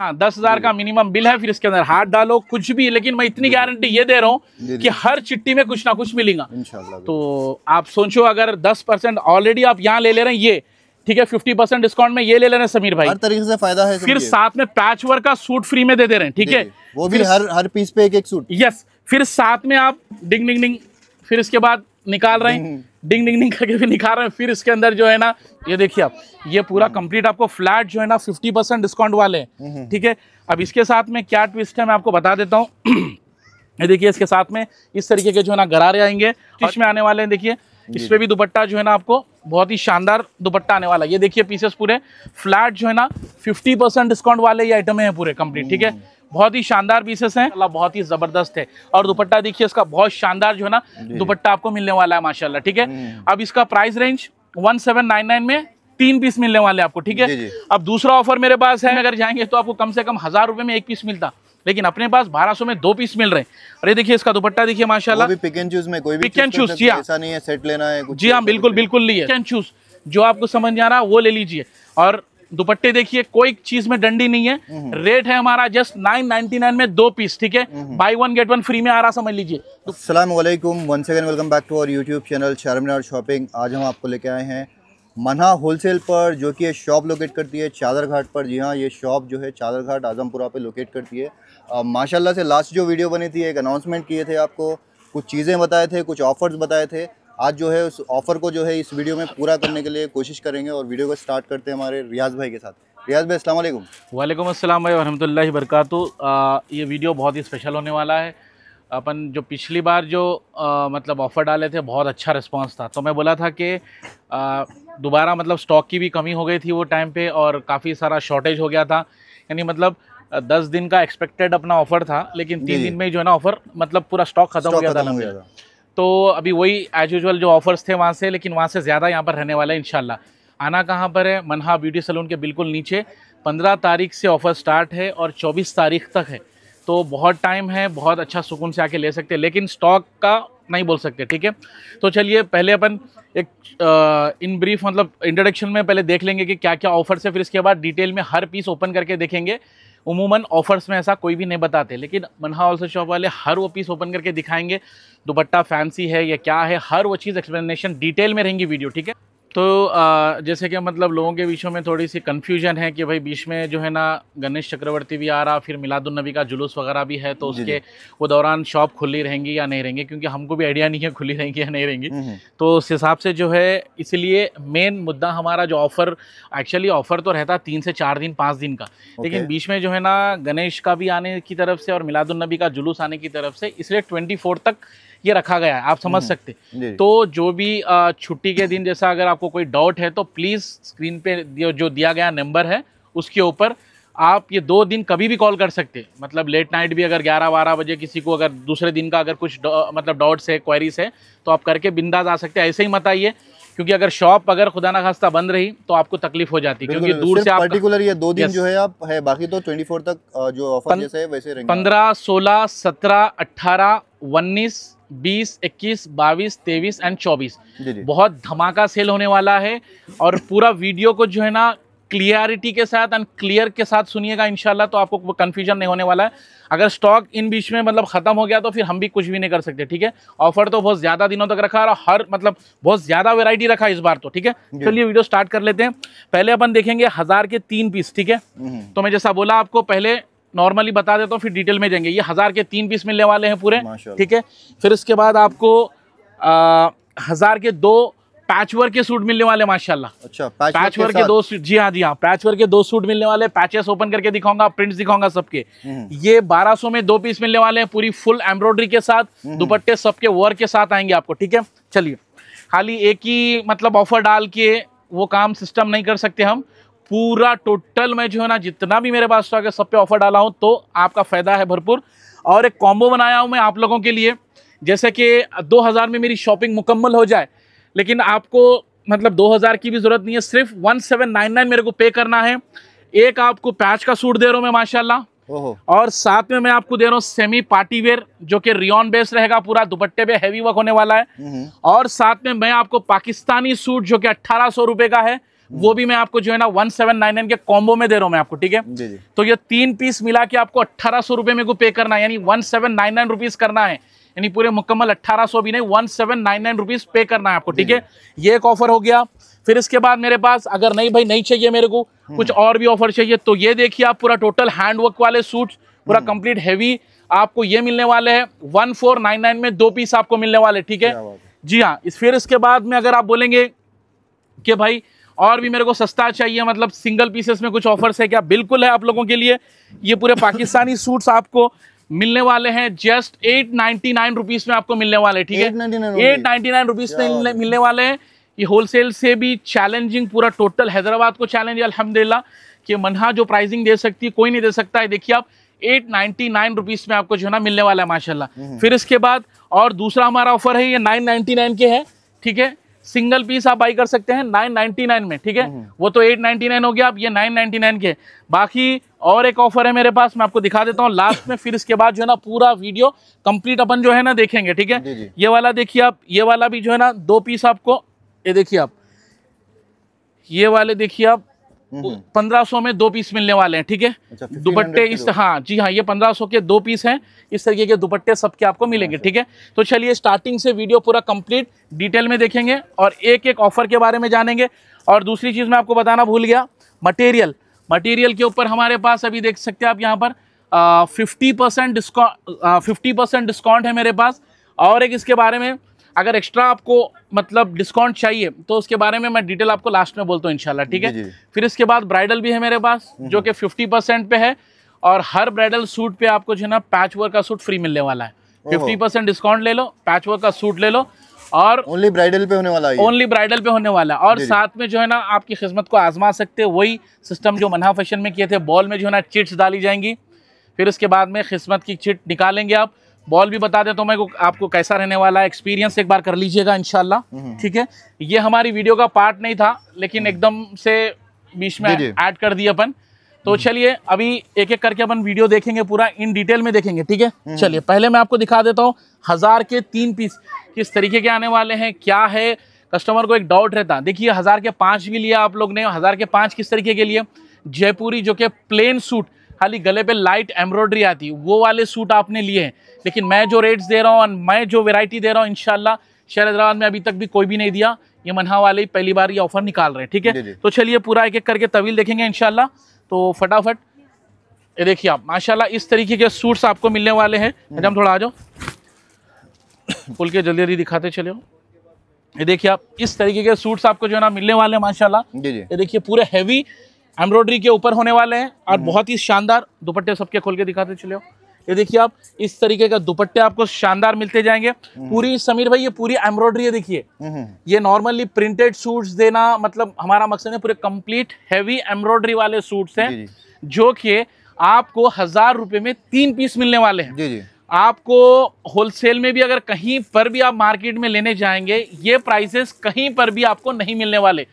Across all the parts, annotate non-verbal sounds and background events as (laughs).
हाँ दस हजार का मिनिमम बिल है फिर इसके अंदर हाथ डालो कुछ भी लेकिन मैं इतनी गारंटी ये दे रहा हूँ कि हर चिट्ठी में कुछ ना कुछ मिलेगा तो आप सोचो अगर दस परसेंट ऑलरेडी आप यहाँ ले ले रहे हैं ये ठीक है फिफ्टी परसेंट डिस्काउंट में ये ले ले रहे हैं समीर भाई हर तरीके से फायदा है फिर साथ में पैच वर्क का सूट फ्री में दे दे रहे हैं ठीक है वो भी हर हर पीस पे एक एक सूट यस फिर साथ में आप डिंग डिंग डिंग फिर इसके बाद निकाल रहे हैं डिंग डिंग डिंग करके भी निकाल रहे हैं फिर इसके अंदर जो है ना ये देखिए आप ये पूरा कंप्लीट हम्म। आपको फ्लैट जो है ना फिफ्टी परसेंट डिस्काउंट वाले हम्म, हम्म। ठीक है अब इसके साथ में क्या ट्विस्ट है मैं आपको बता देता हूँ (clears throat) ये देखिए इसके साथ में इस तरीके के जो है ना गरारे आएंगे इसमें आने वाले हैं देखिए इसमें भी दुपट्टा जो है ना आपको बहुत ही शानदार दुपट्टा आने वाला है ये देखिए पीसेस पूरे फ्लैट जो है ना 50 परसेंट डिस्काउंट वाले ये आइटम है पूरे कंप्लीट ठीक है बहुत ही शानदार पीसेस हैं अल्लाह बहुत ही ज़बरदस्त है और दुपट्टा देखिए इसका बहुत शानदार जो है ना दुपट्टा आपको मिलने वाला है माशाल्लाह ठीक है हम्म। अब इसका प्राइस रेंज 1799 में तीन पीस मिलने वाले आपको ठीक है अब दूसरा ऑफर मेरे पास है अगर जाएंगे तो आपको कम से कम हजार रुपए में एक पीस मिलता लेकिन अपने पास 1200 में दो पीस मिल रहे हैं अरे देखिए इसका दुपट्टा देखिए माशाल्लाह पिक एंड चूज में कोई भी पिक एंड चूज जी हाँ। ऐसा नहीं है सेट लेना है कुछ जी हाँ बिल्कुल बिल्कुल लिए पिक एंड चूज जो आपको समझ में आ रहा है वो ले लीजिए और दुपट्टे देखिए कोई चीज में डंडी नहीं है रेट हम्म, हम्म। है हमारा जस्ट नाइन नाइनटी नाइन में दो पीस ठीक है buy one get one free में आ रहा समझ लीजिए Aslam one second welcome back to our YouTube channel Charminar shopping आज हम आपको लेके आए हैं मन्हा होलसेल पर जो कि ये शॉप लोकेट करती है चादर घाट पर जी हाँ ये शॉप जो है चादर घाट आजमपुरा पे लोकेट करती है माशाल्लाह से लास्ट जो वीडियो बनी थी एक अनाउंसमेंट किए थे आपको कुछ चीज़ें बताए थे कुछ ऑफर्स बताए थे आज जो है उस ऑफ़र को जो है इस वीडियो में पूरा करने के लिए कोशिश करेंगे और वीडियो को स्टार्ट करते हैं हमारे रियाज भाई के साथ रियाज भाई असल वालेकुम वालेकुम भाई वरहमत व बरकातहू ये वीडियो बहुत ही स्पेशल होने वाला है अपन जो पिछली बार जो आ, मतलब ऑफ़र डाले थे बहुत अच्छा रिस्पांस था तो मैं बोला था कि दोबारा मतलब स्टॉक की भी कमी हो गई थी वो टाइम पे और काफ़ी सारा शॉर्टेज हो गया था यानी मतलब दस दिन का एक्सपेक्टेड अपना ऑफ़र था लेकिन तीन दिन में जो है ना ऑफ़र मतलब पूरा स्टॉक ख़त्म हो गया था तो अभी वही एज यूजल जो ऑफर्स थे वहाँ से लेकिन वहाँ से ज़्यादा यहाँ पर रहने वाला है इनशाला आना कहाँ पर है मनहा ब्यूटी सलून के बिल्कुल नीचे पंद्रह तारीख से ऑफ़र स्टार्ट है और चौबीस तारीख तक है तो बहुत टाइम है बहुत अच्छा सुकून से आके ले सकते हैं लेकिन स्टॉक का नहीं बोल सकते ठीक है तो चलिए पहले अपन एक आ, इन ब्रीफ मतलब इंट्रोडक्शन में पहले देख लेंगे कि क्या क्या ऑफर्स है फिर इसके बाद डिटेल में हर पीस ओपन करके देखेंगे उमूमन ऑफर्स में ऐसा कोई भी नहीं बताते लेकिन मनहा ऑल्सो शॉप वाले हर वो पीस ओपन करके दिखाएंगे दुपट्टा फैंसी है या क्या है हर वो चीज़ एक्सप्लेनेशन डिटेल में रहेंगी वीडियो ठीक है तो आ, जैसे कि मतलब लोगों के बीचों में थोड़ी सी कन्फ्यूजन है कि भाई बीच में जो है ना गणेश चक्रवर्ती भी आ रहा फिर मिलादुलनबी का जुलूस वगैरह भी है तो उसके वो दौरान शॉप खुली रहेंगी या नहीं रहेंगी क्योंकि हमको भी आइडिया नहीं है खुली रहेंगी या नहीं रहेंगी हम्म, हम्म। तो उस हिसाब से जो है इसलिए मेन मुद्दा हमारा जो ऑफ़र एक्चुअली ऑफ़र तो रहता तीन से चार दिन पाँच दिन का लेकिन बीच में जो है ना गणेश का भी आने की तरफ से और मिलादुलनबी का जुलूस आने की तरफ से इसलिए ट्वेंटी तक ये रखा गया है आप समझ हम्म। सकते तो जो भी छुट्टी के दिन जैसा अगर आपको कोई डाउट है तो प्लीज़ स्क्रीन पे जो दिया गया नंबर है उसके ऊपर आप ये दो दिन कभी भी कॉल कर सकते मतलब लेट नाइट भी अगर 11 बारह बजे किसी को अगर दूसरे दिन का अगर कुछ मतलब डाउट्स है क्वेरीज है तो आप करके बिंदाज आ सकते हैं ऐसे ही मत आइए क्योंकि अगर शॉप अगर खुदा ना खास्ता बंद रही तो आपको तकलीफ हो जाती क्योंकि दूर से आप पर्टिकुलर ये दो दिन जो है आप है बाकी तो 24 तक जो ऑफर जैसे है वैसे पंद्रह सोलह सत्रह अट्ठारह उन्नीस बीस इक्कीस बाईस तेईस एंड चौबीस बहुत धमाका सेल होने वाला है और पूरा वीडियो को जो है ना क्लियरिटी के साथ एंड क्लियर के साथ सुनिएगा इनशाला तो आपको कन्फ्यूजन नहीं होने वाला है अगर स्टॉक इन बीच में मतलब ख़त्म हो गया तो फिर हम भी कुछ भी नहीं कर सकते ठीक है ऑफर तो बहुत ज़्यादा दिनों तक रखा और हर मतलब बहुत ज़्यादा वेरायटी रखा इस बार तो ठीक है चलिए वीडियो स्टार्ट कर लेते हैं पहले अपन देखेंगे हज़ार के तीन पीस ठीक है हम्म। तो मैं जैसा बोला आपको पहले नॉर्मली बता देता हूँ फिर डिटेल में जाएंगे ये हज़ार के तीन पीस मिलने वाले हैं पूरे ठीक है फिर इसके बाद आपको आ, हज़ार के दो पैचवर्क के सूट मिलने वाले माशाल्लाह अच्छा पैचवर्क के, के दो सूट जी हाँ जी हाँ पैचवर्क के दो सूट मिलने वाले पैचेस ओपन करके दिखाऊंगा प्रिंट्स दिखाऊंगा सबके हम्म। ये 1200 में दो पीस मिलने वाले हैं पूरी फुल एम्ब्रॉयडरी के साथ हम्म। दुपट्टे सबके वर्क के साथ आएंगे आपको ठीक है चलिए खाली एक ही मतलब ऑफर डाल के वो काम सिस्टम नहीं कर सकते हम पूरा टोटल मैं जो है ना जितना भी मेरे पास स्टॉक है सब पे ऑफर डाला हूँ तो आपका फ़ायदा है भरपूर और एक कॉम्बो बनाया हूँ मैं आप लोगों के लिए जैसे कि 2000 में मेरी शॉपिंग मुकम्मल हो जाए लेकिन आपको मतलब 2000 की भी ज़रूरत नहीं है सिर्फ 1799 मेरे को पे करना है एक आपको पैच का सूट दे रहा हूँ मैं माशाला और साथ में मैं आपको दे रहा हूँ सेमी पार्टी वेयर जो कि रियन बेस रहेगा पूरा दुपट्टे पे हैवी वर्क होने वाला है हम्म। और साथ में मैं आपको पाकिस्तानी सूट जो कि अट्ठारह सौ रुपए का है वो भी मैं आपको जो है ना वन सेवन नाइन नाइन के कॉम्बो में दे रहा हूँ मैं आपको ठीक है तो ये तीन पीस मिला के आपको अट्ठारह सौ रुपये मेरे को पे करना है यानी one seven nine nine rupees करना है यानी पूरे मुकम्मल अट्ठारह सौ भी नहीं one seven nine nine rupees pay करना है आपको ठीक है ये एक ऑफर हो गया फिर इसके बाद मेरे पास अगर नहीं भाई नहीं चाहिए मेरे को हम्म। कुछ और भी ऑफर चाहिए तो ये देखिए आप पूरा टोटल हैंडवर्क वाले सूट पूरा कंप्लीट हम्म। हैवी आपको ये मिलने वाले हैं वन फोर नाइन नाइन में दो पीस आपको मिलने वाले ठीक है जी हाँ इस फिर इसके बाद में अगर आप बोलेंगे कि भाई और भी मेरे को सस्ता चाहिए मतलब सिंगल पीसेस में कुछ ऑफर्स है क्या बिल्कुल है आप लोगों के लिए ये पूरे पाकिस्तानी सूट्स (laughs) आपको मिलने वाले हैं just eight ninety nine rupees में आपको मिलने वाले ठीक है एट नाइनटी नाइन रुपीज में मिलने वाले हैं ये होलसेल से भी चैलेंजिंग पूरा टोटल हैदराबाद को चैलेंज अलहमदिल्ला कि मनहा जो प्राइसिंग दे सकती है कोई नहीं दे सकता है देखिए आप एट नाइन्टी नाइन रुपीज़ में आपको जो है ना मिलने वाला है माशाल्लाह हम्म। फिर इसके बाद और दूसरा हमारा ऑफर है ये नाइन नाइन्टी नाइन के है ठीक है सिंगल पीस आप बाई कर सकते हैं नाइन नाइनटी नाइन में ठीक है हम्म। वो तो एट नाइनटी नाइन हो गया आप ये नाइन नाइनटी नाइन के बाकी और एक ऑफर है मेरे पास मैं आपको दिखा देता हूँ लास्ट में फिर इसके बाद जो है ना पूरा वीडियो कंप्लीट अपन जो है ना देखेंगे ठीक है ये वाला देखिए आप ये वाला भी जो है ना दो पीस आपको ये देखिए आप ये वाले देखिए आप हम्म, हम्म। पंद्रह सौ में दो पीस मिलने वाले हैं ठीक है अच्छा, दुपट्टे इस हाँ जी हाँ ये पंद्रह सौ के दो पीस हैं इस तरीके के दुपट्टे सबके आपको अच्छा, मिलेंगे अच्छा। ठीक है तो चलिए स्टार्टिंग से वीडियो पूरा कंप्लीट डिटेल में देखेंगे और एक एक ऑफर के बारे में जानेंगे और दूसरी चीज़ मैं आपको बताना भूल गया मटेरियल मटेरियल के ऊपर हमारे पास अभी देख सकते हैं आप यहाँ पर fifty percent discount fifty percent discount है मेरे पास और एक इसके बारे में अगर एक्स्ट्रा आपको मतलब डिस्काउंट चाहिए तो उसके बारे में मैं डिटेल आपको लास्ट में बोलता हूँ इनशाला ठीक है फिर इसके बाद ब्राइडल भी है मेरे पास हम्म। जो कि फिफ्टी पे है और हर ब्राइडल सूट पे आपको जो है ना पैच वर्क का सूट फ्री मिलने वाला है फिफ्टी परसेंट डिस्काउंट ले लो पैच वर्क का सूट ले लो और ओनली ब्राइडल पे होने वाला है ओनली ब्राइडल पे होने वाला है और साथ में जो है ना आपकी खिस्मत को आजमा सकते हैं वही सिस्टम जो मना फैशन में किए थे बॉल में जो है ना चिट्स डाली जाएंगी फिर उसके बाद में खिस्मत की चिट निकालेंगे आप बॉल भी बता दे तो मैं को, आपको कैसा रहने वाला है एक्सपीरियंस एक बार कर लीजिएगा इनशाला हम्म। ठीक है ये हमारी वीडियो का पार्ट नहीं था लेकिन हम्म। एकदम से बीच में ऐड कर दिया अपन तो हम्म। चलिए अभी एक एक करके अपन वीडियो देखेंगे पूरा इन डिटेल में देखेंगे ठीक है चलिए पहले मैं आपको दिखा देता हूँ हज़ार के तीन पीस किस तरीके के आने वाले हैं क्या है कस्टमर को एक डाउट रहता देखिए हज़ार के पांच भी लिया आप लोग ने हज़ार के पांच किस तरीके के लिए जयपुरी जो कि प्लेन सूट खाली गले पे लाइट एम्ब्रॉयडरी आती वो वाले सूट आपने लिए हैं लेकिन मैं जो रेट्स दे रहा हूँ मैं जो वेराइटी दे रहा हूँ इनशाला शहर हैदराबाद में अभी तक भी कोई भी नहीं दिया ये मनहा वाले ही पहली बार ये ऑफर निकाल रहे हैं ठीक है तो चलिए पूरा एक एक करके तवील देखेंगे इनशाला तो फटाफट ये देखिए आप माशाला इस तरीके के सूट्स आपको मिलने वाले हैं अच्छा, हम थोड़ा आ जाओ खुल के जल्दी जल्दी दिखाते चले ये देखिए आप इस तरीके के सूट्स आपको जो है ना मिलने वाले हैं माशाल्लाह ये देखिए पूरे हैवी एम्ब्रॉयडरी के ऊपर होने वाले हैं और हम्म। बहुत ही शानदार दुपट्टे सबके खोल के दिखाते चले हो ये देखिए आप इस तरीके का दुपट्टे आपको शानदार मिलते जाएंगे हम्म। पूरी समीर भाई ये पूरी एम्ब्रॉयडरी है देखिए हम्म, ये नॉर्मली प्रिंटेड सूट्स देना मतलब हमारा मकसद है पूरे कंप्लीट हैवी एम्ब्रॉयडरी वाले सूट्स हैं जो कि आपको हजार रुपए में तीन पीस मिलने वाले हैं जी जी आपको होलसेल में भी अगर कहीं पर भी आप मार्केट में लेने जाएंगे ये प्राइसेस कहीं पर भी आपको नहीं मिलने वाले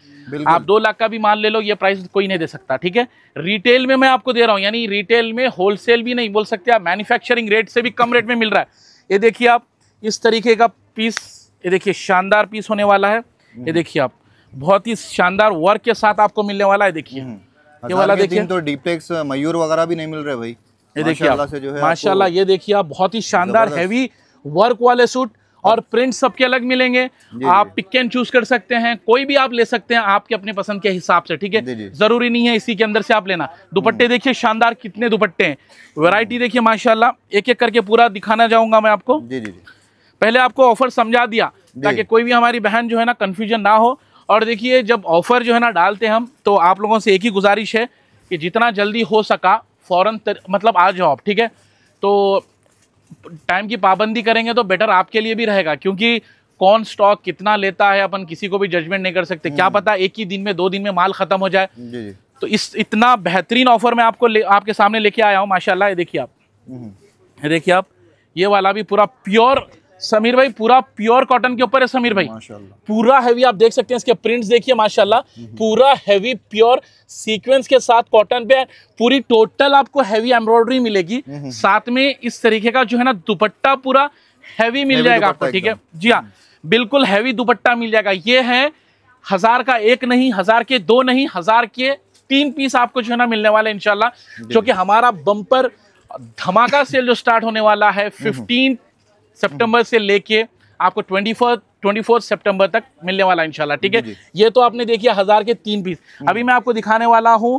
आप दो लाख का भी माल ले लो ये प्राइस कोई नहीं दे सकता ठीक है रिटेल में मैं आपको दे रहा हूँ यानी रिटेल में होलसेल भी नहीं बोल सकते आप मैन्युफैक्चरिंग रेट से भी कम रेट में मिल रहा है ये देखिए आप इस तरीके का पीस ये देखिए शानदार पीस होने वाला है ये हम्म। देखिए आप बहुत ही शानदार वर्क के साथ आपको मिलने वाला है देखिए हम्म। ये वाला देखिए तो डीपटेक्स मयूर वगैरह भी नहीं मिल रहे भाई ये देखिए माशाल्लाह ये देखिए आप बहुत ही शानदार हैवी वर्क वाले सूट और प्रिंट सबके अलग मिलेंगे आप पिक एंड चूज कर सकते हैं कोई भी आप ले सकते हैं आपके अपने पसंद के हिसाब से ठीक है जरूरी नहीं है इसी के अंदर से आप लेना दुपट्टे हम्म। देखिए शानदार कितने दुपट्टे हैं वेराइटी देखिए माशाला एक एक करके पूरा दिखाना चाहूंगा मैं आपको पहले आपको ऑफर समझा दिया ताकि कोई भी हमारी बहन जो है ना कन्फ्यूजन ना हो और देखिए जब ऑफर जो है ना डालते हैं हम तो आप लोगों से एक ही गुजारिश है कि जितना जल्दी हो सका फ़ौरन मतलब आ जाओ आप ठीक है तो टाइम की पाबंदी करेंगे तो बेटर आपके लिए भी रहेगा क्योंकि कौन स्टॉक कितना लेता है अपन किसी को भी जजमेंट नहीं कर सकते क्या हम्म। पता एक ही दिन में दो दिन में माल खत्म हो जाए तो इस इतना बेहतरीन ऑफर मैं आपको आपके सामने लेके आया हूँ माशाला देखिए आप हम्म। देखिए आप ये वाला भी पूरा प्योर समीर भाई पूरा प्योर कॉटन के ऊपर है समीर भाई पूरा हैवी आप देख सकते हैं इसके प्रिंट्स देखिए माशाल्लाह हम्म, हम्म। पूरा हैवी प्योर सीक्वेंस के साथ कॉटन पे पूरी टोटल आपको हैवी एम्ब्रॉयडरी मिलेगी हम्म, साथ में इस तरीके का जो है ना दुपट्टा पूरा हैवी मिल जाएगा आपको ठीक है जी हाँ बिल्कुल हैवी दुपट्टा मिल जाएगा ये है हजार का एक नहीं हजार के दो नहीं हजार के तीन पीस आपको जो है ना मिलने वाले इनशाला जो कि हमारा बम्पर धमाका सेल जो स्टार्ट होने वाला है फिफ्टीन सितंबर से लेके आपको twenty four twenty fourth September तक मिलने वाला इंशाल्लाह ठीक है ये तो आपने देखिए हज़ार के तीन पीस हम्म। अभी मैं आपको दिखाने वाला हूँ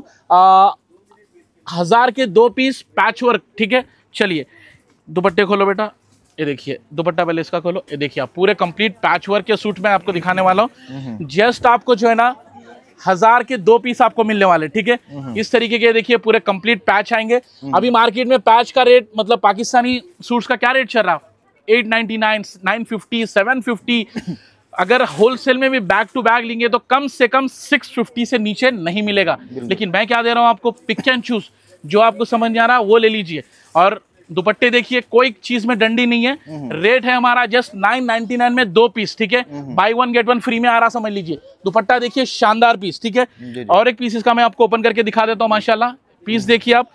हज़ार के दो पीस पैच वर्क ठीक है चलिए दुपट्टे खोलो बेटा ये देखिए दुपट्टा पहले इसका खोलो ये देखिए आप पूरे कंप्लीट पैच वर्क के सूट में आपको दिखाने वाला हूँ जस्ट हम्म। आपको जो है ना हजार के दो पीस आपको मिलने वाले ठीक है हम्म। इस तरीके के देखिए पूरे कंप्लीट पैच आएंगे अभी मार्केट में पैच का रेट मतलब पाकिस्तानी सूट्स का क्या रेट चल रहा है 899 950 अगर होलसेल में भी बैक टू बैक लेंगे तो कम से कम 650 से नीचे नहीं मिलेगा लेकिन मैं क्या दे रहा हूँ आपको पिक एंड चूज जो आपको समझ नहीं आ रहा है वो ले लीजिए और दुपट्टे देखिए कोई चीज में डंडी नहीं है रेट हम्म। है हमारा जस्ट 999 में दो पीस ठीक है buy one get one free में आ रहा समझ लीजिए दुपट्टा देखिए शानदार पीस ठीक है और एक पीस इसका मैं आपको ओपन करके दिखा देता हूँ माशाला पीस देखिए आप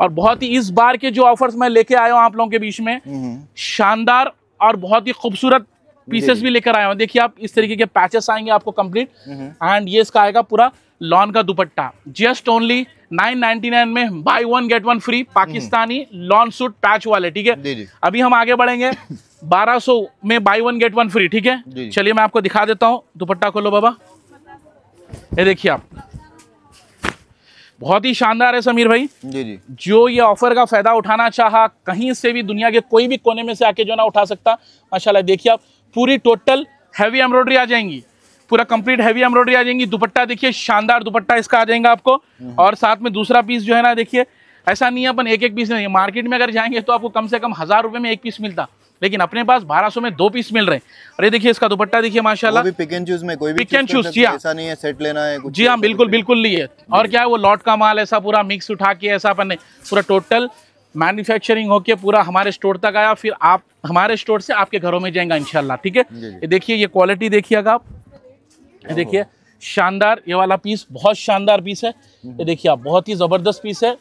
और बहुत ही इस बार के जो ऑफर्स मैं लेके आया हूँ आप लोगों के बीच में हम्म, हम्म। शानदार और बहुत ही खूबसूरत पीसेस भी लेकर आया हूँ देखिए आप इस तरीके के पैचेस आएंगे आपको कंप्लीट हम्म, एंड ये इसका आएगा पूरा लॉन का दुपट्टा जस्ट ओनली 999 में buy one get one free Pakistani lawn suit patch वाले ठीक है अभी हम आगे बढ़ेंगे 1200 (laughs) में buy one get one free ठीक है चलिए मैं आपको दिखा देता हूँ दुपट्टा खोलो बाबा ये देखिए आप बहुत ही शानदार है समीर भाई जी जी जो ये ऑफर का फायदा उठाना चाहा कहीं से भी दुनिया के कोई भी कोने में से आके जो ना उठा सकता माशाल्लाह देखिए आप पूरी टोटल हैवी एम्ब्रॉयडरी आ जाएंगी पूरा कंप्लीट हैवी एम्ब्रॉयडरी आ जाएंगी दुपट्टा देखिए शानदार दुपट्टा इसका आ जाएगा आपको हम्म। और साथ में दूसरा पीस जो है ना देखिए ऐसा नहीं है अपन एक एक पीस नहीं मार्केट में अगर जाएंगे तो आपको कम से कम हजार रुपये में एक पीस मिलता लेकिन अपने पास 1200 में दो पीस मिल रहे हैं अरे देखिए इसका दुपट्टा देखिए माशाल्लाह भी पिक एंड चूज में कोई भी पिक एंड चूज ऐसा नहीं है सेट लेना है कुछ जी हाँ बिल्कुल बिल्कुल नहीं है और क्या है वो लॉट का माल ऐसा पूरा मिक्स उठा के ऐसा अपन ने पूरा टोटल मैन्युफैक्चरिंग होके पूरा हमारे स्टोर तक आया फिर आप हमारे स्टोर से आपके घरों में जाएंगे इनशाला ठीक है देखिए ये क्वालिटी देखिएगा आप देखिए शानदार ये वाला पीस बहुत शानदार पीस है ये हम्म। देखिए आप बहुत ही ज़बरदस्त पीस है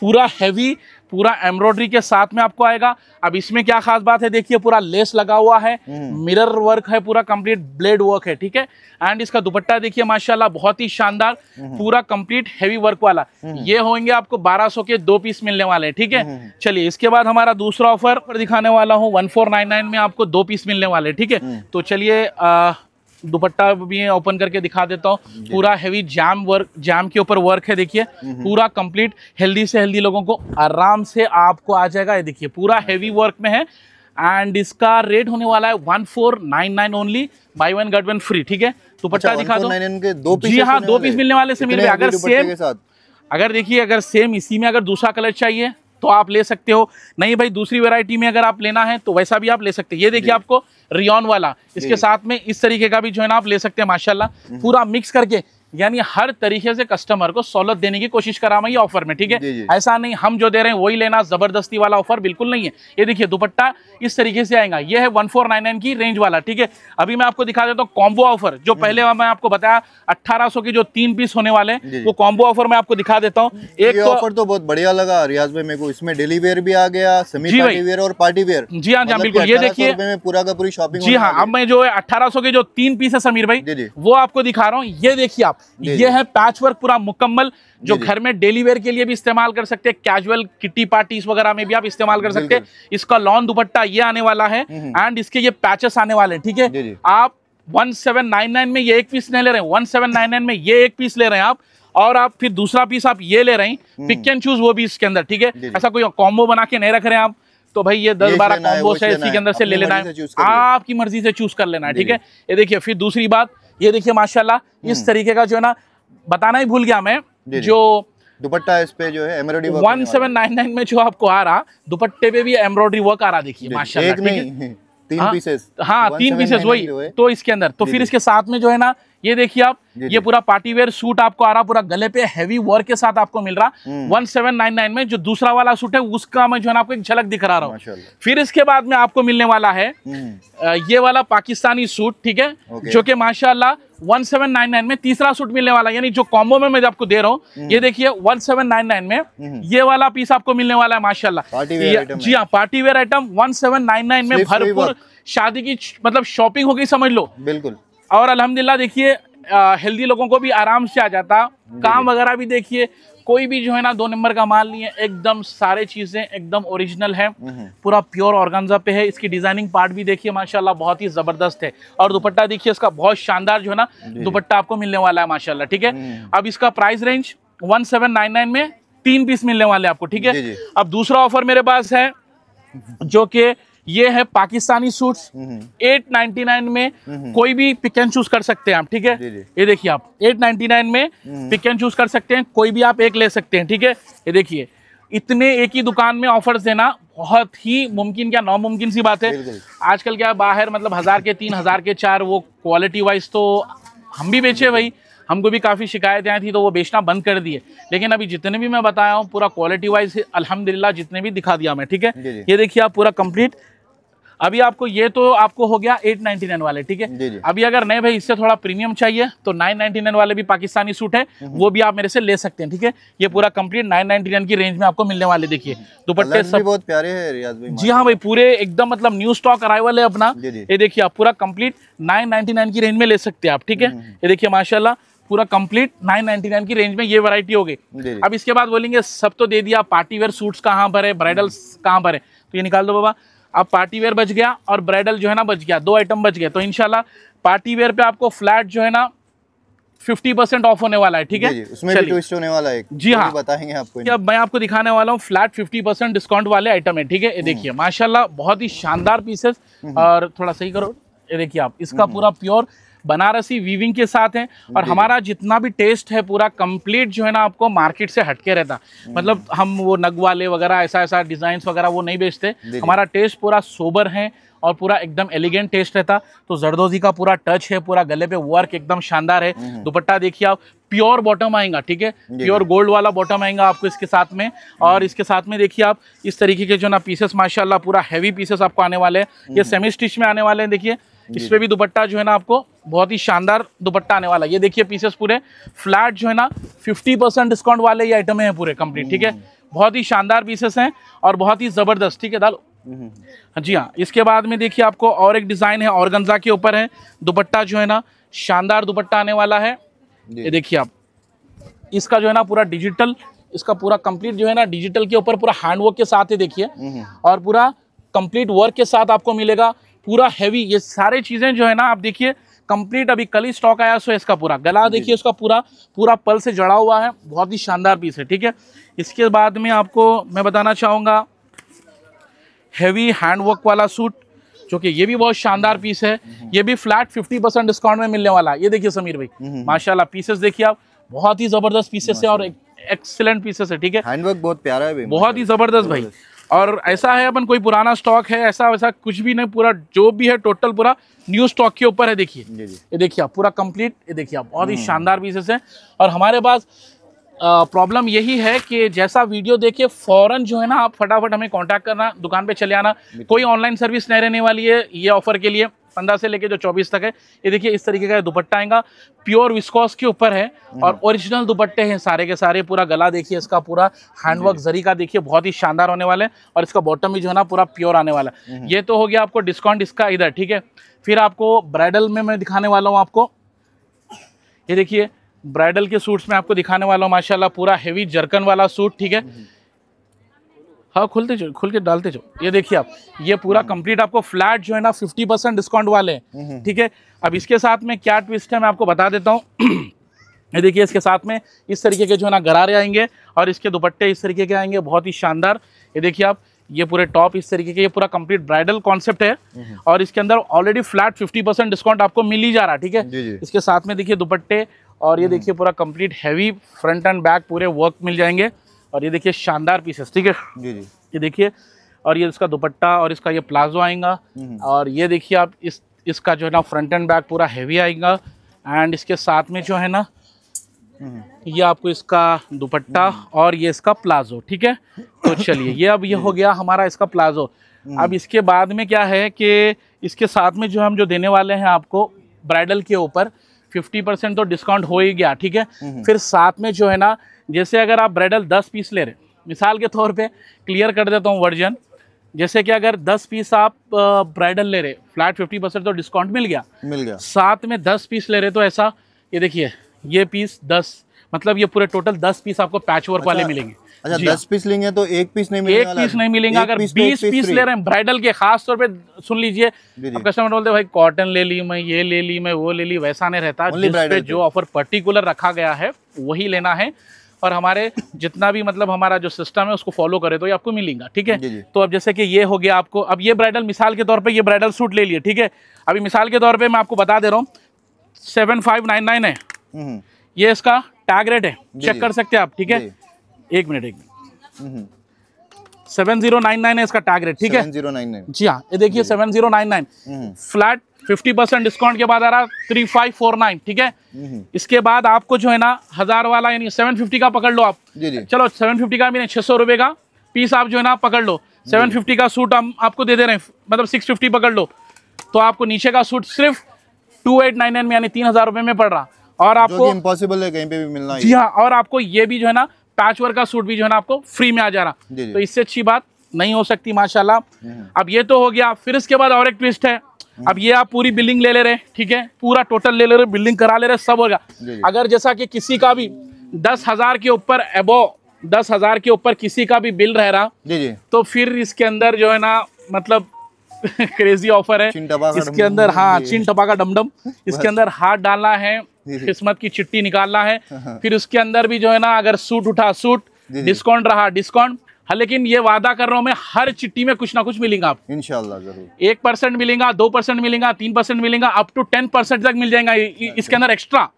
पूरा हैवी पूरा एम्ब्रॉयडरी के साथ में आपको आएगा अब इसमें क्या खास बात है देखिए पूरा लेस लगा हुआ है हम्म। मिरर वर्क है पूरा कंप्लीट ब्लेड वर्क है ठीक है एंड इसका दुपट्टा देखिए माशाल्लाह बहुत ही शानदार हम्म। पूरा कंप्लीट हैवी वर्क वाला हम्म। ये होंगे आपको 1200 के दो पीस मिलने वाले हैं ठीक है चलिए इसके बाद हमारा दूसरा ऑफर दिखाने वाला हूँ वन में आपको दो पीस मिलने वाले ठीक है तो चलिए दुपट्टा भी ओपन करके दिखा देता हूँ पूरा हेवी जैम वर्क जैम के ऊपर वर्क है देखिए हम्म, हम्म। पूरा कंप्लीट हेल्दी से हेल्दी लोगों को आराम से आपको आ जाएगा ये देखिए पूरा हेवी वर्क में है एंड इसका रेट होने वाला है one four nine nine only buy one get one free ठीक है दुपट्टा अच्छा, दिखा दो जी हाँ दो पीस मिलने वाले से मिल अगर सेम अगर देखिए अगर सेम इसी में अगर दूसरा कलर चाहिए तो आप ले सकते हो नहीं भाई दूसरी वेरायटी में अगर आप लेना है तो वैसा भी आप ले सकते हैं ये देखिए आपको रियोन वाला इसके साथ में इस तरीके का भी जो है ना आप ले सकते हैं माशाला हम्म। पूरा मिक्स करके यानी हर तरीके से कस्टमर को सहूलत देने की कोशिश करा ये ऑफर में ठीक है ऐसा नहीं हम जो दे रहे हैं वही लेना जबरदस्ती वाला ऑफर बिल्कुल नहीं है ये देखिए दुपट्टा इस तरीके से आएगा ये है वन फोर नाइन नाइन की रेंज वाला ठीक है अभी मैं आपको दिखा देता हूँ कॉम्बो ऑफर जो पहले मैं आपको बताया अट्ठारह के जो तीन पीस होने वाले वो कॉम्बो ऑफर मैं आपको दिखा देता हूँ एक ऑफर तो-, तो बहुत बढ़िया लगा रियाज भाई मेरे को इसमें डेली वेयर भी आ गया सेमी पार्टी और पार्टी वेयर जी हाँ जी हाँ, मतलब बिल्कुल ये देखिए पूरा का पूरी शॉपिंग जी हाँ अब मैं जो है अट्ठारह के जो तीन पीस है समीर भाई वो आपको दिखा रहा हूँ ये देखिए आप ये है पैच वर्क पूरा मुकम्मल जो घर में डेली वेयर के लिए भी इस्तेमाल कर सकते हैं कैजुअल किटी पार्टीज वगैरह में भी आप इस्तेमाल कर सकते हैं इसका लॉन दुपट्टा ये आने वाला है एंड हम्म, हम्म। इसके ये पैचेस आने वाले हैं ठीक है आप 1799 में ये एक पीस नहीं ले रहे हैं 1799 में ये एक पीस ले रहे हैं आप और आप फिर दूसरा पीस आप ये ले रहे हैं पिक एंड चूज वो भी इसके अंदर ठीक है ऐसा कोई कॉम्बो बना के नहीं रख रहे हैं आप तो भाई ये दस बारह कॉम्बो है इसी के अंदर से ले लेना है आपकी मर्जी से चूज कर लेना है ठीक है ये देखिए फिर दूसरी बात ये देखिए माशाल्लाह इस हम्म। तरीके का जो है ना बताना ही भूल गया मैं जो दुपट्टा इस पे जो है एम्ब्रॉयडरी वर्क नाइन में जो आपको आ रहा दुपट्टे पे भी एम्ब्रॉयडरी वर्क आ रहा देखिए माशाल्लाह तीन पीसेस हाँ, हाँ तीन पीसेस वही तो इसके अंदर तो फिर इसके साथ में जो है ना ये देखिए आप ये पूरा पार्टी वेयर सूट आपको आ रहा पूरा गले पे हैवी वर्क के साथ आपको मिल रहा वन सेवन नाइन नाइन में जो दूसरा वाला सूट है उसका मैं जो है आपको एक झलक दिख रहा हूँ फिर इसके बाद में आपको मिलने वाला है हम्म। ये वाला पाकिस्तानी सूट ठीक है जो कि माशाला 1799 में तीसरा सूट मिलने वाला यानी जो कॉम्बो में मैं आपको दे रहा हूँ हम्म। ये देखिए 1799 में हम्म। ये वाला पीस आपको मिलने वाला है माशाल्लाह जी हाँ पार्टी वेयर आइटम 1799 में भरपूर शादी की मतलब शॉपिंग होगी समझ लो बिल्कुल और अल्हम्दुलिल्लाह देखिए हेल्दी लोगों को भी आराम से आ जाता काम वगैरह भी देखिए कोई भी जो है ना दो नंबर का माल नहीं है एकदम सारे चीजें एकदम ओरिजिनल है हम्म, हम्म। पूरा प्योर ऑर्गेन्जा पे है इसकी डिजाइनिंग पार्ट भी देखिए माशाल्लाह बहुत ही जबरदस्त है और दुपट्टा देखिए इसका बहुत शानदार जो है ना दुपट्टा आपको मिलने वाला है माशाल्लाह ठीक है हम्म। अब इसका प्राइस रेंज वन में तीन पीस मिलने वाले आपको ठीक है अब दूसरा ऑफर मेरे पास है जो कि ये है पाकिस्तानी सूट्स हम्म, 899 हम्म। में हम्म, कोई भी पिक एंड चूज कर सकते हैं आप ठीक है ये देखिए आप 899 में पिक एंड चूज कर सकते हैं कोई भी आप एक ले सकते हैं ठीक है ये देखिए इतने एक ही दुकान में ऑफर्स देना बहुत ही मुमकिन क्या नामुमकिन सी बात है आजकल क्या बाहर मतलब हजार के तीन हजार के चार वो क्वालिटी वाइज तो हम भी बेचे भाई हमको भी काफ़ी शिकायतें आई थी तो वो बेचना बंद कर दिए लेकिन अभी जितने भी मैं बताया हूँ पूरा क्वालिटी वाइज अलहमदिल्ला जितने भी दिखा दिया मैं ठीक है ये देखिए आप पूरा कंप्लीट अभी आपको ये तो आपको हो गया 899 वाले ठीक है अभी अगर नए भाई इससे थोड़ा प्रीमियम चाहिए तो 999 वाले भी पाकिस्तानी सूट है हम्म, हम्म। वो भी आप मेरे से ले सकते हैं ठीक है ये पूरा कंप्लीट 999 की रेंज में आपको मिलने वाले देखिए दुपट्टे सब बहुत प्यारे हैं रियाज भाई जी हाँ भाई पूरे एकदम मतलब न्यू स्टॉक अराइवल है अपना ये देखिए आप पूरा कंप्लीट नाइन की रेंज में ले सकते हैं आप ठीक है हम्म, ये देखिए माशाला पूरा कंप्लीट 999 की रेंज में ये वैरायटी होगी अब इसके बाद बोलेंगे सब तो दे दिया पार्टी वेयर सूट्स कहाँ पर है ब्राइडल्स कहाँ पर है तो ये निकाल दो बाबा अब पार्टी वेयर बच गया और ब्राइडल जो है ना बच गया दो आइटम बच गए तो इनशाला पार्टी वेयर पे आपको फ्लैट जो है ना 50% ऑफ होने वाला है ठीक है उसमें भी ट्विस्ट होने वाला है जी हाँ बताएंगे आपको अब मैं आपको दिखाने वाला हूँ फ्लैट 50% डिस्काउंट वाले आइटम है ठीक है ये हम्म। देखिए माशाल्लाह बहुत ही शानदार पीसेस हम्म। और थोड़ा सही करो ये देखिए आप इसका हम्म। पूरा प्योर बनारसी वीविंग के साथ हैं और हमारा जितना भी टेस्ट है पूरा कंप्लीट जो है ना आपको मार्केट से हटके रहता हम्म। मतलब हम वो नग वाले वगैरह ऐसा ऐसा डिज़ाइन वगैरह वो नहीं बेचते हमारा टेस्ट पूरा सोबर है और पूरा एकदम एलिगेंट टेस्ट रहता तो जरदोजी का पूरा टच है पूरा गले पे वर्क एकदम शानदार है हम्म। दुपट्टा देखिए आप प्योर बॉटम आएगा ठीक है प्योर गोल्ड वाला बॉटम आएगा आपको इसके साथ में और हम्म। इसके साथ में देखिए आप इस तरीके के जो ना पीसेस माशाल्लाह पूरा हैवी पीसेस आपको आने वाले हैं ये सेमी स्टिच में आने वाले हैं देखिए इसमें भी दुपट्टा जो है ना आपको बहुत ही शानदार दुपट्टा आने वाला है ये देखिए पीसेस पूरे फ्लैट जो है ना 50 परसेंट डिस्काउंट वाले ये आइटमें हैं पूरे कंप्लीट ठीक है हम्म। बहुत ही शानदार पीसेस हैं और बहुत ही ज़बरदस्त ठीक है दाल हम्म, हम्म, हाँ जी हाँ इसके बाद में देखिए आपको और एक डिज़ाइन है औरगंजा के ऊपर है दुपट्टा जो है ना शानदार दुपट्टा आने वाला है ये देखिए आप इसका जो है ना पूरा डिजिटल इसका पूरा कंप्लीट जो है ना डिजिटल के ऊपर पूरा हैंडवर्क के साथ ही देखिए और पूरा कंप्लीट वर्क के साथ आपको मिलेगा पूरा हैवी ये सारे चीज़ें जो है ना आप देखिए कंप्लीट अभी कल ही स्टॉक आया सो इसका पूरा गला देखिए उसका पूरा पूरा पल से जड़ा हुआ है बहुत ही शानदार पीस है ठीक है इसके बाद में आपको मैं बताना चाहूँगा हैवी हैंडवर्क वाला सूट जो कि ये भी बहुत शानदार पीस है हम्म। ये भी फ्लैट 50 परसेंट डिस्काउंट में मिलने वाला है ये देखिए समीर भाई हम्म, हम्म। माशाल्लाह पीसेस देखिए आप बहुत ही जबरदस्त पीसेस है और एक्सेलेंट पीसेस है ठीक है हैंडवर्क बहुत प्यारा है भाई बहुत ही जबरदस्त भाई और ऐसा है अपन कोई पुराना स्टॉक है ऐसा वैसा कुछ भी नहीं पूरा जो भी है टोटल पूरा न्यू स्टॉक के ऊपर है देखिए ये देखिए आप पूरा कंप्लीट ये देखिए आप बहुत ही हम्म। शानदार पीसेस हैं और हमारे पास प्रॉब्लम यही है कि जैसा वीडियो देखिए फ़ौरन जो है ना आप फटाफट हमें कांटेक्ट करना दुकान पे चले आना कोई ऑनलाइन सर्विस नहीं रहने वाली है ये ऑफर के लिए पंद्रह से लेके जो चौबीस तक है ये देखिए इस तरीके का दुपट्टा आएगा प्योर विस्कॉस के ऊपर है और ओरिजिनल हम्म। दुपट्टे हैं सारे के सारे पूरा गला देखिए इसका पूरा हैंडवर्क जरी का देखिए बहुत ही शानदार होने वाला है और इसका बॉटम भी जो है ना पूरा प्योर आने वाला है हम्म। ये तो हो गया आपको डिस्काउंट इसका इधर ठीक है फिर आपको ब्राइडल में मैं दिखाने वाला हूँ आपको ये देखिए ब्राइडल के सूट्स में आपको दिखाने वाला हूँ माशाला पूरा हेवी जर्कन वाला सूट ठीक है हम्म। हाँ खुलते जो खुल के डालते जाओ ये देखिए आप ये पूरा कंप्लीट हम्म। आपको फ्लैट जो है ना फिफ्टी परसेंट डिस्काउंट वाले हैं हम्म, हम्म। ठीक है अब इसके साथ में क्या ट्विस्ट है मैं आपको बता देता हूँ (clears throat) ये देखिए इसके साथ में इस तरीके के जो है ना गरारे आएंगे और इसके दुपट्टे इस तरीके के आएंगे बहुत ही शानदार ये देखिए आप ये पूरे टॉप इस तरीके के ये पूरा कंप्लीट ब्राइडल कॉन्सेप्ट है और इसके अंदर already flat fifty percent discount आपको मिल ही जा रहा है ठीक है इसके साथ में देखिए दुपट्टे और ये देखिए पूरा complete heavy front and back पूरे वर्क मिल जाएंगे और ये देखिए शानदार पीसेस ठीक है जी जी ये देखिए और ये इसका दुपट्टा और इसका ये प्लाजो आएगा हम्म, हम्म। और ये देखिए आप इस इसका जो है ना फ्रंट एंड बैक पूरा हैवी आएगा एंड इसके साथ में जो है ना हम्म, ये आपको इसका दुपट्टा और ये इसका प्लाजो ठीक है तो (coughs) चलिए ये अब ये हो गया हमारा इसका प्लाजो अब इसके बाद में क्या है कि इसके साथ में जो हम जो देने वाले हैं आपको ब्राइडल के ऊपर 50 परसेंट तो डिस्काउंट हो ही गया ठीक है फिर साथ में जो है ना जैसे अगर आप ब्राइडल दस पीस ले रहे हैं मिसाल के तौर पे क्लियर कर देता हूँ वर्जन जैसे कि अगर 10 पीस आप ब्राइडल ले रहे फ्लैट 50 परसेंट तो डिस्काउंट मिल गया मिल गया साथ में 10 पीस ले रहे तो ऐसा ये देखिए ये पीस 10 मतलब ये पूरे टोटल 10 पीस आपको पैच वर्क अच्छा, वाले मिलेंगे अच्छा दस पीस हाँ। लेंगे तो एक पीस नहीं मिलेगा एक पीस नहीं मिलेगा अगर तो बीस पीस, पीस, पीस ले रहे हैं ब्राइडल के खास तौर पे सुन लीजिए कस्टमर बोलते भाई कॉटन ले ली मैं ये ले ली मैं वो ले ली वैसा नहीं रहता जो ऑफर पर्टिकुलर रखा गया है वही लेना है और हमारे जितना भी मतलब हमारा जो सिस्टम है उसको फॉलो करे तो ये आपको मिलेगा ठीक है तो अब जैसे कि ये हो गया आपको अब ये ब्राइडल मिसाल के तौर पर ये ब्राइडल सूट ले लिए ठीक है अभी मिसाल के तौर पर मैं आपको बता दे रहा हूँ सेवन फाइव नाइन नाइन है हम्म, हम्म। ये इसका टैग रेट है चेक कर सकते हैं आप ठीक है एक मिनट एक मिनट हम्म, सेवन जीरो नाइन नाइन है इसका टैग रेट ठीक है जीरो नाइन नाइन जी हाँ ये देखिए सेवन जीरो नाइन नाइन हम्म। फ्लैट फिफ्टी परसेंट डिस्काउंट के बाद आ रहा थ्री फाइव फोर नाइन ठीक है हम्म। इसके बाद आपको जो है ना हजार वाला यानी सेवन फिफ्टी का पकड़ लो आप जी जी चलो सेवन फिफ्टी का भी नहीं छह सौ रुपए का पीस आप जो है ना पकड़ लो सेवन फिफ्टी का सूट हम आपको दे दे रहे हैं मतलब सिक्स फिफ्टी पकड़ लो तो आपको नीचे का सूट सिर्फ टू एट नाइन नाइन में यानी तीन हजार रुपए में पड़ रहा और आपको इम्पॉसिबल है कहीं पे भी मिलना जी हाँ और आपको ये भी जो है ना पैच वर्क का सूट भी जो है ना आपको फ्री में आ जा रहा तो इससे अच्छी बात नहीं हो सकती माशाल्लाह हम्म। अब ये तो हो गया फिर इसके बाद और एक ट्विस्ट है हम्म। अब ये आप पूरी बिल्डिंग ले ले रहे ठीक है पूरा टोटल ले ले रहे बिल्डिंग करा ले रहे सब होगा अगर जैसा कि किसी का भी दस हजार के ऊपर एबो दस हजार के ऊपर किसी का भी बिल रह रहा तो फिर इसके अंदर जो है ना मतलब क्रेजी (laughs) ऑफर है इसके अंदर हाँ चिन टपा का डमडम इसके अंदर हाथ डालना है किस्मत की चिट्टी निकालना है हाँ, हाँ। फिर उसके अंदर भी जो है ना अगर सूट उठा सूट डिस्काउंट रहा डिस्काउंट हाँ, लेकिन ये वादा कर रहा हूँ मैं हर चिट्टी में कुछ ना कुछ मिलेगा आप इनशाला एक परसेंट मिलेगा दो परसेंट मिलेगा तीन परसेंट मिलेगा अप टू टेन परसेंट तक मिल जाएगा अच्छा। इसके अंदर एक्स्ट्रा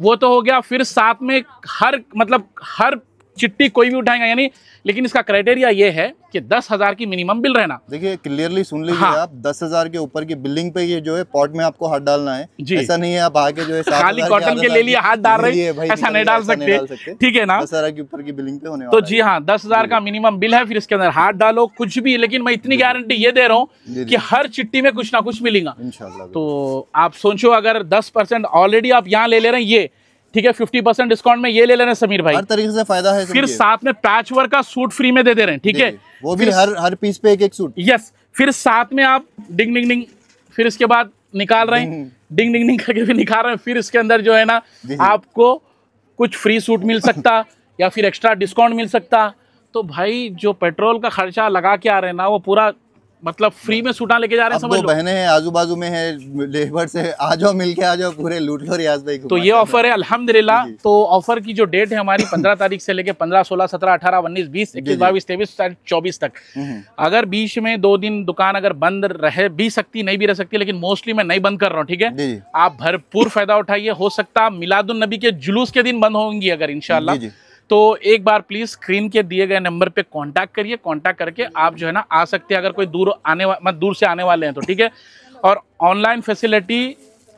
वो तो हो गया फिर साथ में हर मतलब हर चिट्ठी कोई भी उठाएगा यानी लेकिन इसका क्राइटेरिया ये है कि दस हजार की मिनिमम बिल रहना देखिए क्लियरली सुन लीजिए हाँ। आप दस हजार के ऊपर की बिल्डिंग पे ये जो है पॉट में आपको हाथ डालना है जी ऐसा नहीं है आप आगे जो है खाली कॉटन के ले लिए हाथ डाल रहे (laughs) हैं ऐसा नहीं डाल सकते ठीक है ना दस हजार के ऊपर की बिल्डिंग पे होने तो जी हाँ दस हजार का मिनिमम बिल है फिर इसके अंदर हाथ डालो कुछ भी लेकिन मैं इतनी गारंटी ये दे रहा हूँ की हर चिट्ठी में कुछ ना कुछ मिलेगा तो आप सोचो अगर दस ऑलरेडी आप यहाँ ले ले रहे हैं ये ठीक है फिफ्टी परसेंट डिस्काउंट में ये ले लेना समीर भाई हर तरीके से फायदा है फिर साथ में पैच वर्क का सूट फ्री में दे दे रहे हैं ठीक है वो भी हर हर पीस पे एक एक सूट यस फिर साथ में आप डिंग डिंग डिंग फिर इसके बाद निकाल रहे हैं डिंग डिंग डिंग करके भी निकाल रहे हैं फिर इसके अंदर जो है ना आपको कुछ फ्री सूट मिल सकता या फिर एक्स्ट्रा डिस्काउंट मिल सकता तो भाई जो पेट्रोल का खर्चा लगा के आ रहे हैं ना वो पूरा मतलब फ्री में सूटा लेके जा रहे हैं समझ लो बहने हैं आजू बाजू में है लेबर से आ जाओ मिल के आ जाओ पूरे लूट लो रियाज भाई तो ये ऑफर है अल्हम्दुलिल्लाह तो ऑफर की जो डेट है हमारी पंद्रह तारीख से लेके पंद्रह सोलह सत्रह अठारह उन्नीस बीस इक्कीस बाईस तेईस चौबीस तक हम्म, हम्म। अगर बीच में दो दिन दुकान अगर बंद रह भी सकती नहीं भी रह सकती लेकिन मोस्टली मैं नहीं बंद कर रहा हूँ ठीक है आप भरपूर फायदा उठाइए हो सकता मिलादुल नबी के जुलूस के दिन बंद होंगी अगर इनशाला तो एक बार प्लीज़ स्क्रीन के दिए गए नंबर पे कांटेक्ट करिए कांटेक्ट करके आप जो है ना आ सकते हैं अगर कोई दूर आने मतलब दूर से आने वाले हैं तो ठीक है और ऑनलाइन फैसिलिटी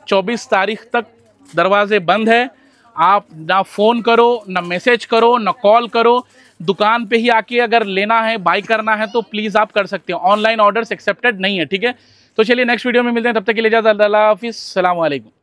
चौबीस तारीख तक दरवाजे बंद है आप ना फ़ोन करो ना मैसेज करो ना कॉल करो दुकान पे ही आके अगर लेना है बाई करना है तो प्लीज़ आप कर सकते हो ऑनलाइन ऑर्डर्स एक्सेप्टेड नहीं है ठीक है तो चलिए नेक्स्ट वीडियो में मिलते हैं तब तक के लिए जाए हाफिज़ अल्लाम